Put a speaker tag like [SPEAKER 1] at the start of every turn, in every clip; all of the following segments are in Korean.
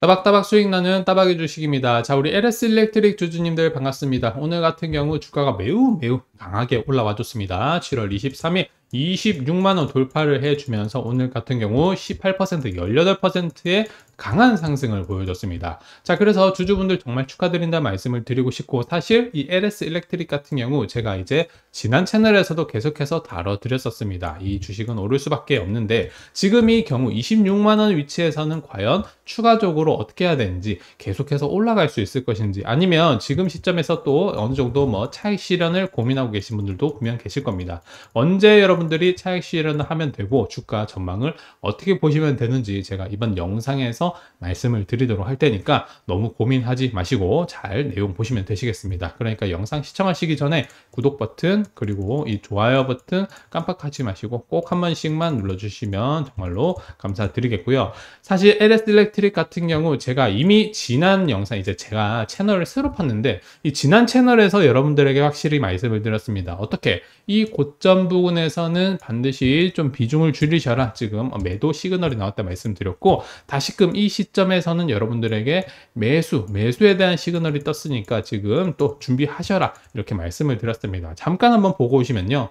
[SPEAKER 1] 따박따박 수익 나는 따박의 주식입니다. 자, 우리 LS 일렉트릭 주주님들 반갑습니다. 오늘 같은 경우 주가가 매우 매우 강하게 올라와 줬습니다. 7월 23일 26만원 돌파를 해주면서 오늘 같은 경우 18% 18%의 강한 상승을 보여줬습니다. 자 그래서 주주분들 정말 축하드린다 말씀을 드리고 싶고 사실 이 LS 일렉트릭 같은 경우 제가 이제 지난 채널에서도 계속해서 다뤄드렸었습니다. 이 주식은 오를 수밖에 없는데 지금 이 경우 26만원 위치에서는 과연 추가적으로 어떻게 해야 되는지 계속해서 올라갈 수 있을 것인지 아니면 지금 시점에서 또 어느 정도 뭐 차익 실현을 고민하고 계신 분들도 분명 계실 겁니다. 언제 여러분 여러분들이 차익 실현을 하면 되고 주가 전망을 어떻게 보시면 되는지 제가 이번 영상에서 말씀을 드리도록 할 테니까 너무 고민하지 마시고 잘 내용 보시면 되시겠습니다. 그러니까 영상 시청하시기 전에 구독 버튼 그리고 이 좋아요 버튼 깜빡하지 마시고 꼭 한 번씩만 눌러주시면 정말로 감사드리겠고요. 사실 LS 일렉트릭 같은 경우 제가 이미 지난 영상 이제 제가 채널을 새로 팠는데 이 지난 채널에서 여러분들에게 확실히 말씀을 드렸습니다. 어떻게 이 고점 부근에서는 반드시 좀 비중을 줄이셔라 지금 매도 시그널이 나왔다 말씀드렸고 다시금 이 시점에서는 여러분들에게 매수 매수에 대한 시그널이 떴으니까 지금 또 준비하셔라 이렇게 말씀을 드렸습니다 잠깐 한번 보고 오시면요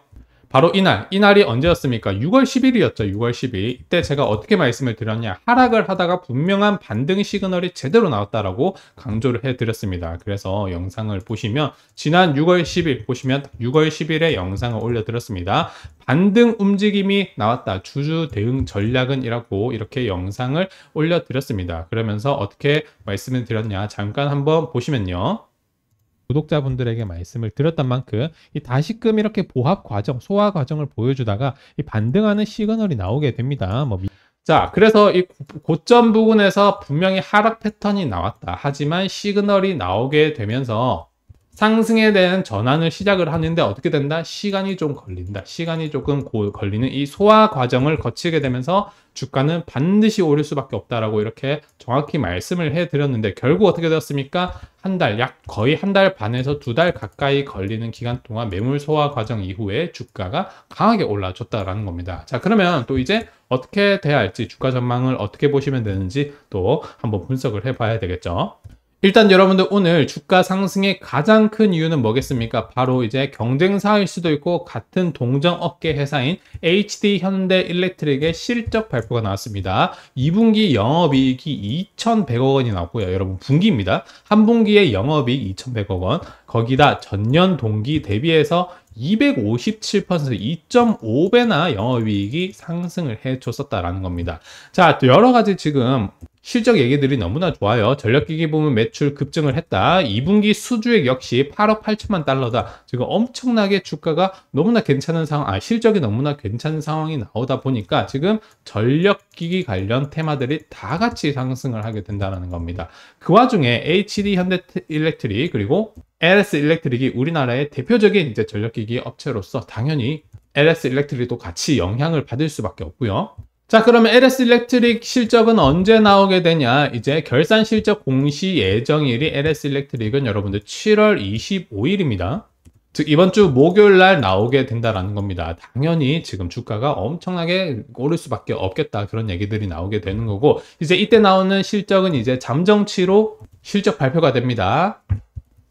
[SPEAKER 1] 바로 이날, 이날이 언제였습니까? 6월 10일이었죠. 6월 10일. 이때 제가 어떻게 말씀을 드렸냐. 하락을 하다가 분명한 반등 시그널이 제대로 나왔다라고 강조를 해드렸습니다. 그래서 영상을 보시면 지난 6월 10일 보시면 6월 10일에 영상을 올려드렸습니다. 반등 움직임이 나왔다. 주주 대응 전략은 이라고 이렇게 영상을 올려드렸습니다. 그러면서 어떻게 말씀을 드렸냐. 잠깐 한번 보시면요. 구독자분들에게 말씀을 드렸던 만큼 이 다시금 이렇게 보합 과정, 소화 과정을 보여주다가 이 반등하는 시그널이 나오게 됩니다. 뭐 미... 자, 그래서 이 고점 부근에서 분명히 하락 패턴이 나왔다. 하지만 시그널이 나오게 되면서 상승에 대한 전환을 시작을 하는데 어떻게 된다? 시간이 좀 걸린다. 시간이 조금 고, 걸리는 이 소화 과정을 거치게 되면서 주가는 반드시 오를 수밖에 없다라고 이렇게 정확히 말씀을 해드렸는데 결국 어떻게 되었습니까? 한 달, 약 거의 한 달 반에서 두 달 가까이 걸리는 기간 동안 매물 소화 과정 이후에 주가가 강하게 올라줬다라는 겁니다. 자, 그러면 또 이제 어떻게 돼야 할지 주가 전망을 어떻게 보시면 되는지 또 한번 분석을 해봐야 되겠죠. 일단 여러분들 오늘 주가 상승의 가장 큰 이유는 뭐겠습니까? 바로 이제 경쟁사일 수도 있고 같은 동정업계 회사인 HD 현대 일렉트릭의 실적 발표가 나왔습니다. 2분기 영업이익이 2,100억 원이 나왔고요. 여러분 분기입니다. 한 분기에 영업이익 2,100억 원. 거기다 전년 동기 대비해서 257% 2.5배나 영업이익이 상승을 해줬었다라는 겁니다. 자, 또 여러 가지 지금 실적 얘기들이 너무나 좋아요. 전력기기 보면 매출 급증을 했다. 2분기 수주액 역시 8억 8천만 달러다. 지금 엄청나게 주가가 너무나 괜찮은 상황, 아, 실적이 너무나 괜찮은 상황이 나오다 보니까 지금 전력기기 관련 테마들이 다 같이 상승을 하게 된다는 겁니다. 그 와중에 HD 현대 일렉트릭 그리고 LS 일렉트릭이 우리나라의 대표적인 이제 전력기기 업체로서 당연히 LS 일렉트릭도 같이 영향을 받을 수밖에 없고요. 자 그러면 LS 일렉트릭 실적은 언제 나오게 되냐 이제 결산 실적 공시 예정일이 LS 일렉트릭은 여러분들 7월 25일입니다 즉 이번 주 목요일 날 나오게 된다라는 겁니다 당연히 지금 주가가 엄청나게 오를 수밖에 없겠다 그런 얘기들이 나오게 되는 거고 이제 이때 나오는 실적은 이제 잠정치로 실적 발표가 됩니다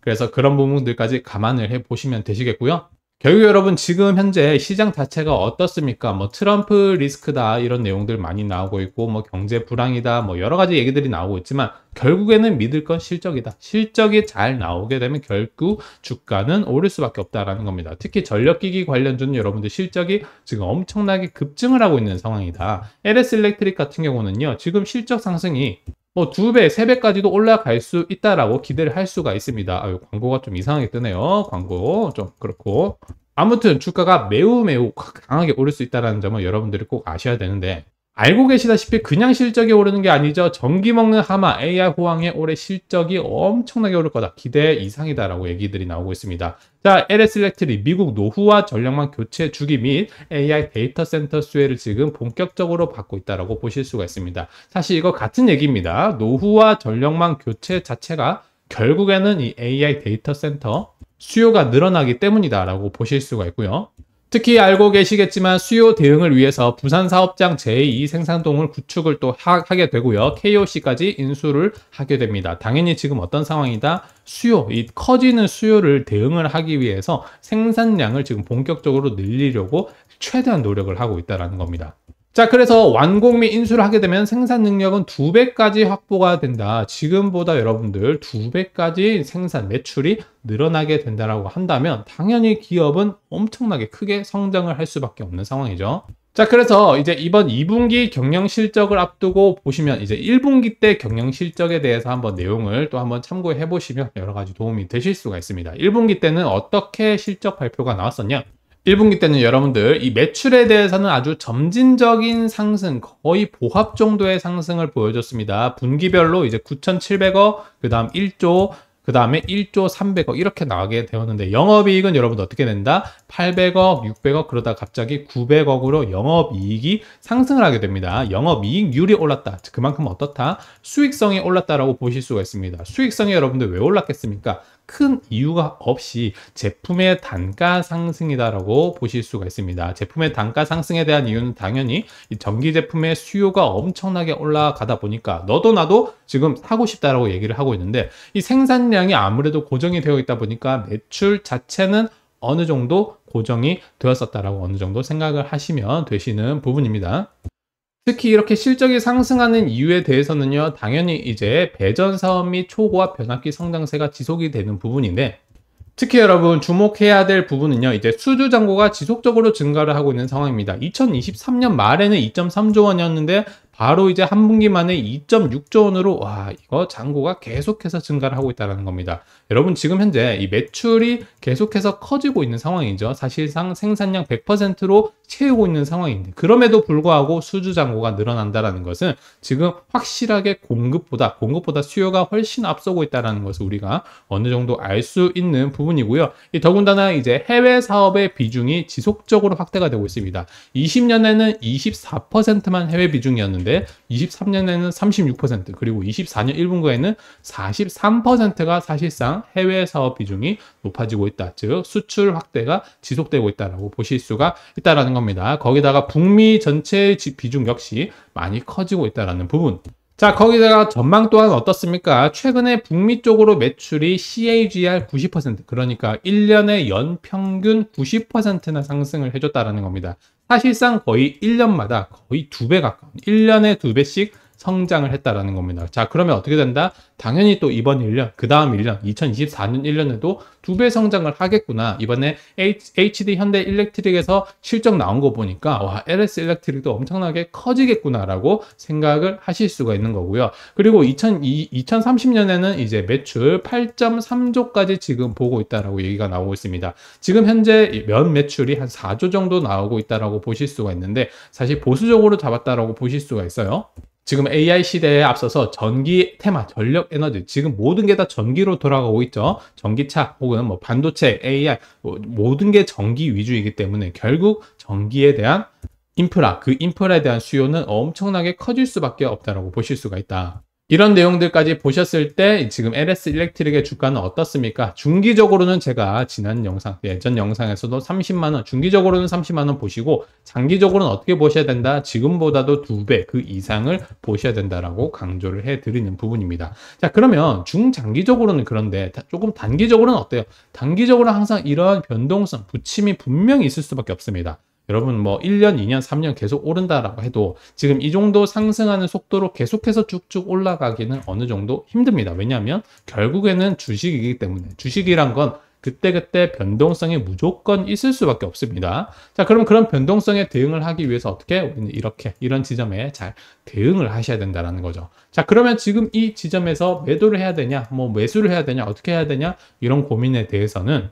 [SPEAKER 1] 그래서 그런 부분들까지 감안을 해 보시면 되시겠고요 결국 여러분 지금 현재 시장 자체가 어떻습니까? 뭐 트럼프 리스크다 이런 내용들 많이 나오고 있고 뭐 경제 불황이다 뭐 여러 가지 얘기들이 나오고 있지만 결국에는 믿을 건 실적이다. 실적이 잘 나오게 되면 결국 주가는 오를 수밖에 없다라는 겁니다. 특히 전력기기 관련주는 여러분들 실적이 지금 엄청나게 급증을 하고 있는 상황이다. LS 일렉트릭 같은 경우는요. 지금 실적 상승이 뭐두 배, 세 배까지도 올라갈 수 있다라고 기대를 할 수가 있습니다. 아유, 광고가 좀 이상하게 뜨네요. 광고 좀 그렇고 아무튼 주가가 매우 매우 강하게 오를 수 있다는 점은 여러분들이 꼭 아셔야 되는데 알고 계시다시피 그냥 실적이 오르는 게 아니죠. 전기 먹는 하마 AI 호황에 올해 실적이 엄청나게 오를 거다. 기대 이상이다라고 얘기들이 나오고 있습니다. 자, LS 일렉트리 미국 노후화 전력망 교체 주기 및 AI 데이터 센터 수혜를 지금 본격적으로 받고 있다라고 보실 수가 있습니다. 사실 이거 같은 얘기입니다. 노후화 전력망 교체 자체가 결국에는 이 AI 데이터 센터 수요가 늘어나기 때문이다라고 보실 수가 있고요. 특히 알고 계시겠지만 수요 대응을 위해서 부산 사업장 제2 생산동을 구축을 또 하, 게 되고요. KOC까지 인수를 하게 됩니다. 당연히 지금 어떤 상황이다? 수요, 이 커지는 수요를 대응을 하기 위해서 생산량을 지금 본격적으로 늘리려고 최대한 노력을 하고 있다는 겁니다. 자, 그래서 완공 및 인수를 하게 되면 생산 능력은 두배까지 확보가 된다. 지금보다 여러분들 두배까지 생산 매출이 늘어나게 된다라고 한다면 당연히 기업은 엄청나게 크게 성장을 할 수밖에 없는 상황이죠. 자, 그래서 이제 이번 2분기 경영 실적을 앞두고 보시면 이제 1분기 때 경영 실적에 대해서 한번 내용을 또 한번 참고해 보시면 여러 가지 도움이 되실 수가 있습니다. 1분기 때는 어떻게 실적 발표가 나왔었냐? 1분기 때는 여러분들 이 매출에 대해서는 아주 점진적인 상승 거의 보합 정도의 상승을 보여줬습니다 분기별로 이제 9,700억 그 다음 1조 그 다음에 1조 300억 이렇게 나가게 되었는데 영업이익은 여러분 어떻게 된다 800억, 600억 그러다 갑자기 900억으로 영업이익이 상승을 하게 됩니다. 영업이익률이 올랐다. 그만큼 어떻다? 수익성이 올랐다라고 보실 수가 있습니다. 수익성이 여러분들 왜 올랐겠습니까? 큰 이유가 없이 제품의 단가 상승이다라고 보실 수가 있습니다. 제품의 단가 상승에 대한 이유는 당연히 전기 제품의 수요가 엄청나게 올라가다 보니까 너도 나도 지금 사고 싶다라고 얘기를 하고 있는데 이 생산량이 아무래도 고정이 되어 있다 보니까 매출 자체는 어느 정도 고정이 되었었다라고 어느 정도 생각을 하시면 되시는 부분입니다. 특히 이렇게 실적이 상승하는 이유에 대해서는요, 당연히 이제 배전 사업 및 초고압 변압기 성장세가 지속이 되는 부분인데, 특히 여러분 주목해야 될 부분은요, 이제 수주 잔고가 지속적으로 증가를 하고 있는 상황입니다. 2023년 말에는 2.3조 원이었는데, 바로 이제 한 분기 만에 2.6조 원으로 와 이거 잔고가 계속해서 증가를 하고 있다는 겁니다. 여러분 지금 현재 이 매출이 계속해서 커지고 있는 상황이죠. 사실상 생산량 100%로 채우고 있는 상황인데 그럼에도 불구하고 수주 잔고가 늘어난다라는 것은 지금 확실하게 공급보다 공급보다 수요가 훨씬 앞서고 있다라는 것을 우리가 어느 정도 알 수 있는 부분이고요. 더군다나 이제 해외 사업의 비중이 지속적으로 확대가 되고 있습니다. 20년에는 24%만 해외 비중이었는데 수인데 23년에는 36% 그리고 24년 1분기에는 43%가 사실상 해외 사업 비중이 높아지고 있다. 즉 수출 확대가 지속되고 있다라고 보실 수가 있다라는 겁니다. 거기다가 북미 전체 비중 역시 많이 커지고 있다라는 부분. 자 거기다가 전망 또한 어떻습니까? 최근에 북미 쪽으로 매출이 CAGR 90% 그러니까 1년에 연평균 90%나 상승을 해줬다라는 겁니다. 사실상 거의 1년마다 거의 두 배 가까운 1년에 두배씩 성장을 했다라는 겁니다. 자, 그러면 어떻게 된다? 당연히 또 이번 1년, 그 다음 1년, 2024년 1년에도 두 배 성장을 하겠구나. 이번에 H, d 현대 일렉트릭에서 실적 나온 거 보니까 와, LS 일렉트릭도 엄청나게 커지겠구나라고 생각을 하실 수가 있는 거고요. 그리고 2002, 2030년에는 이제 매출 8.3조까지 지금 보고 있다라고 얘기가 나오고 있습니다. 지금 현재 면 매출이 한 4조 정도 나오고 있다라고 보실 수가 있는데 사실 보수적으로 잡았다라고 보실 수가 있어요. 지금 AI 시대에 앞서서 전기 테마, 전력 에너지, 지금 모든 게 다 전기로 돌아가고 있죠. 전기차 혹은 뭐 반도체, AI, 뭐 모든 게 전기 위주이기 때문에 결국 전기에 대한 인프라, 그 인프라에 대한 수요는 엄청나게 커질 수밖에 없다라고 보실 수가 있다. 이런 내용들까지 보셨을 때 지금 LS 일렉트릭의 주가는 어떻습니까? 중기적으로는 제가 지난 영상, 예전 영상에서도 30만원, 중기적으로는 30만원 보시고 장기적으로는 어떻게 보셔야 된다? 지금보다도 두배그 이상을 보셔야 된다라고 강조를 해드리는 부분입니다. 자, 그러면 중장기적으로는 그런데 조금 단기적으로는 어때요? 단기적으로 항상 이러한 변동성, 부침이 분명히 있을 수밖에 없습니다. 여러분 뭐 1년, 2년, 3년 계속 오른다라고 해도 지금 이 정도 상승하는 속도로 계속해서 쭉쭉 올라가기는 어느 정도 힘듭니다. 왜냐하면 결국에는 주식이기 때문에 주식이란 건 그때그때 변동성이 무조건 있을 수밖에 없습니다. 자, 그럼 그런 변동성에 대응을 하기 위해서 어떻게 이렇게 이런 지점에 잘 대응을 하셔야 된다라는 거죠. 자, 그러면 지금 이 지점에서 매도를 해야 되냐, 뭐 매수를 해야 되냐, 어떻게 해야 되냐 이런 고민에 대해서는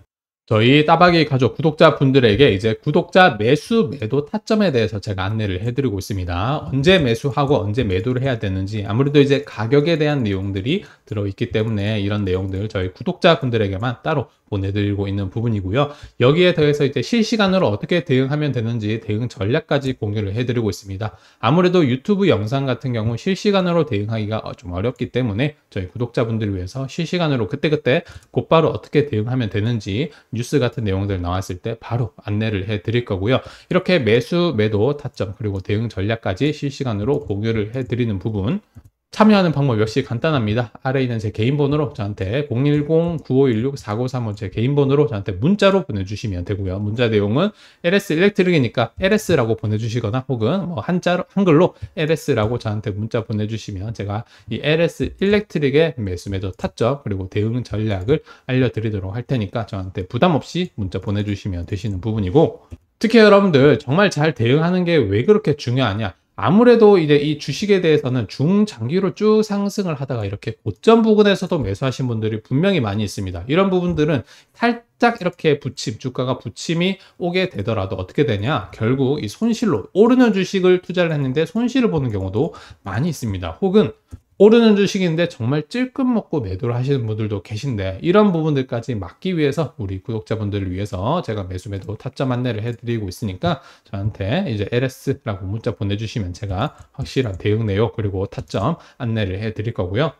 [SPEAKER 1] 저희 따박이 가족 구독자분들에게 이제 구독자 매수 매도 타점에 대해서 제가 안내를 해드리고 있습니다. 언제 매수하고 언제 매도를 해야 되는지 아무래도 이제 가격에 대한 내용들이 들어있기 때문에 이런 내용들 저희 구독자분들에게만 따로 보내드리고 있는 부분이고요. 여기에 더해서 이제 실시간으로 어떻게 대응하면 되는지 대응 전략까지 공유를 해드리고 있습니다. 아무래도 유튜브 영상 같은 경우 실시간으로 대응하기가 좀 어렵기 때문에 저희 구독자분들을 위해서 실시간으로 그때그때 곧바로 어떻게 대응하면 되는지 뉴스 같은 내용들 나왔을 때 바로 안내를 해 드릴 거고요. 이렇게 매수, 매도, 타점, 그리고 대응 전략까지 실시간으로 공유를 해 드리는 부분 참여하는 방법 역시 간단합니다. 아래 있는 제 개인 번호로 저한테 010-9516-4935 제 개인 번호로 저한테 문자로 보내주시면 되고요. 문자 내용은 LS 일렉트릭이니까 LS라고 보내주시거나 혹은 뭐 한자로 한글로 LS라고 저한테 문자 보내주시면 제가 이 LS 일렉트릭의 매수 매도 타점 그리고 대응 전략을 알려드리도록 할 테니까 저한테 부담 없이 문자 보내주시면 되시는 부분이고 특히 여러분들 정말 잘 대응하는 게 왜 그렇게 중요하냐 아무래도 이제 이 주식에 대해서는 중장기로 쭉 상승을 하다가 이렇게 고점 부근에서도 매수하신 분들이 분명히 많이 있습니다. 이런 부분들은 살짝 이렇게 부침, 주가가 부침이 오게 되더라도 어떻게 되냐? 결국 이 손실로 오르는 주식을 투자를 했는데 손실을 보는 경우도 많이 있습니다. 혹은 오르는 주식인데 정말 찔끔 먹고 매도를 하시는 분들도 계신데 이런 부분들까지 막기 위해서 우리 구독자분들을 위해서 제가 매수 매도 타점 안내를 해드리고 있으니까 저한테 이제 LS라고 문자 보내주시면 제가 확실한 대응 내역 그리고 타점 안내를 해드릴 거고요.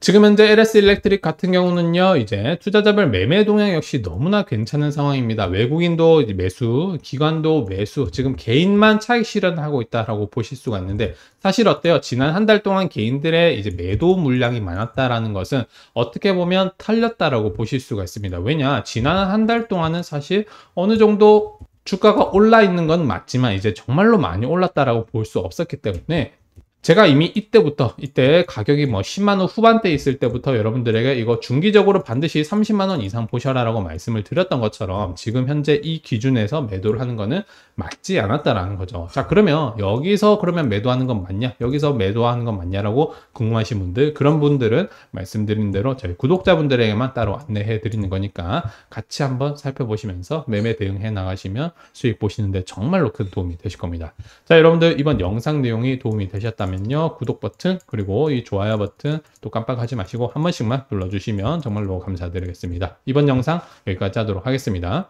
[SPEAKER 1] 지금 현재 LS 일렉트릭 같은 경우는요 이제 투자자별 매매 동향 역시 너무나 괜찮은 상황입니다 외국인도 매수 기관도 매수 지금 개인만 차익 실현하고 있다라고 보실 수가 있는데 사실 어때요 지난 한 달 동안 개인들의 이제 매도 물량이 많았다라는 것은 어떻게 보면 탈렸다라고 보실 수가 있습니다 왜냐 지난 한 달 동안은 사실 어느 정도 주가가 올라 있는 건 맞지만 이제 정말로 많이 올랐다라고 볼 수 없었기 때문에 제가 이미 이때부터 이때 가격이 뭐 10만원 후반대 있을 때부터 여러분들에게 이거 중기적으로 반드시 30만원 이상 보셔라 라고 말씀을 드렸던 것처럼 지금 현재 이 기준에서 매도를 하는 거는 맞지 않았다라는 거죠 자 그러면 여기서 그러면 매도하는 건 맞냐 여기서 매도하는 건 맞냐라고 궁금하신 분들 그런 분들은 말씀드린 대로 저희 구독자분들에게만 따로 안내해 드리는 거니까 같이 한번 살펴보시면서 매매 대응해 나가시면 수익 보시는데 정말로 큰 도움이 되실 겁니다 자 여러분들 이번 영상 내용이 도움이 되셨다면 되다면요 구독 버튼 그리고 이 좋아요 버튼 또 깜빡하지 마시고 한 번씩만 눌러주시면 정말로 감사드리겠습니다. 이번 영상 여기까지 하도록 하겠습니다.